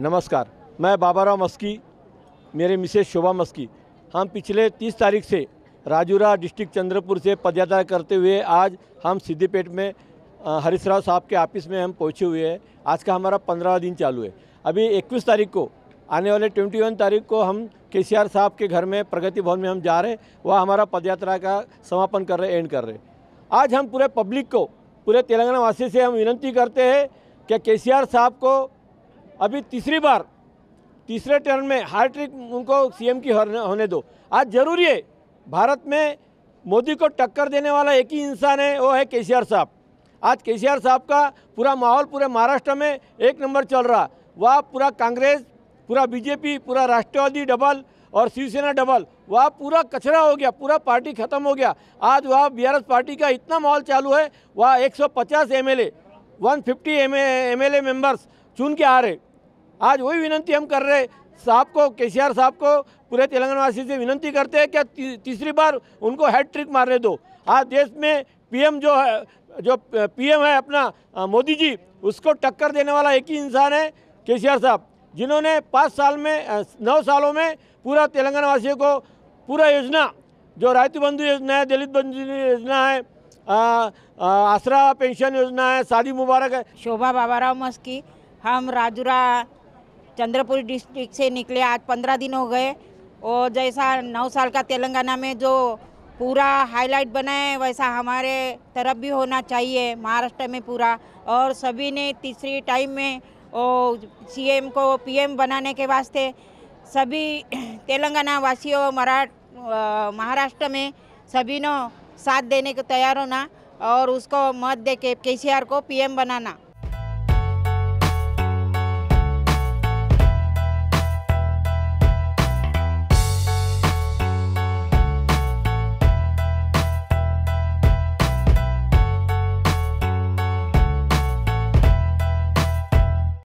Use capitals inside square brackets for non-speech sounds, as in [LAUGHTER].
नमस्कार मैं बाबाराव मस्की मेरे मिसेज शोभा मस्की हम पिछले 30 तारीख से राजूरा डिस्ट्रिक्ट चंद्रपुर से पदयात्रा करते हुए आज हम सिद्धिपेट में हरीश राव साहब के ऑफिस में हम पहुँचे हुए हैं आज का हमारा पंद्रह दिन चालू है अभी इक्कीस तारीख को आने वाले ट्वेंटी वन तारीख को हम के सी आर साहब के घर में प्रगति भवन में हम जा रहे हैं वह हमारा पदयात्रा का समापन कर रहे एंड कर रहे आज हम पूरे पब्लिक को पूरे तेलंगाना वासी से हम विनती करते हैं कि के सी आर साहब को अभी तीसरी बार तीसरे टर्न में हार ट्रिक उनको सीएम की होने दो आज जरूरी है भारत में मोदी को टक्कर देने वाला एक ही इंसान है वो है के साहब आज के साहब का पूरा माहौल पूरे महाराष्ट्र में एक नंबर चल रहा वह पूरा कांग्रेस पूरा बीजेपी पूरा राष्ट्रवादी डबल और शिवसेना डबल वह पूरा कचरा हो गया पूरा पार्टी खत्म हो गया आज वह बी पार्टी का इतना माहौल चालू है वह 150 एमएलए 150 एमएलए मेंबर्स चुन के आ रहे आज वही विनंती हम कर रहे साहब को के साहब को पूरे तेलंगानावासी से विनंती करते हैं कि तीसरी बार उनको हैड ट्रिक मारने दो आज देश में पीएम जो है जो पीएम है अपना मोदी जी उसको टक्कर देने वाला एक ही इंसान है के साहब जिन्होंने पाँच साल में नौ सालों में पूरा तेलंगाना वासियों को पूरा योजना जो रायत बंधु योजना है दलित बंधु योजना है आसरा पेंशन योजना है शादी मुबारक है शोभा बाबा राव मस्की हम राजुरा चंद्रपुर डिस्ट्रिक्ट से निकले आज पंद्रह दिन हो गए और जैसा नौ साल का तेलंगाना में जो पूरा हाईलाइट बना है वैसा हमारे तरफ भी होना चाहिए महाराष्ट्र में पूरा और सभी ने तीसरी टाइम में सीएम को पीएम बनाने के वास्ते सभी [CLEARS THROAT] तेलंगाना वासियों मराठ महाराष्ट्र में सभी ने साथ देने को तैयार होना और उसको मत दे के के को पीएम बनाना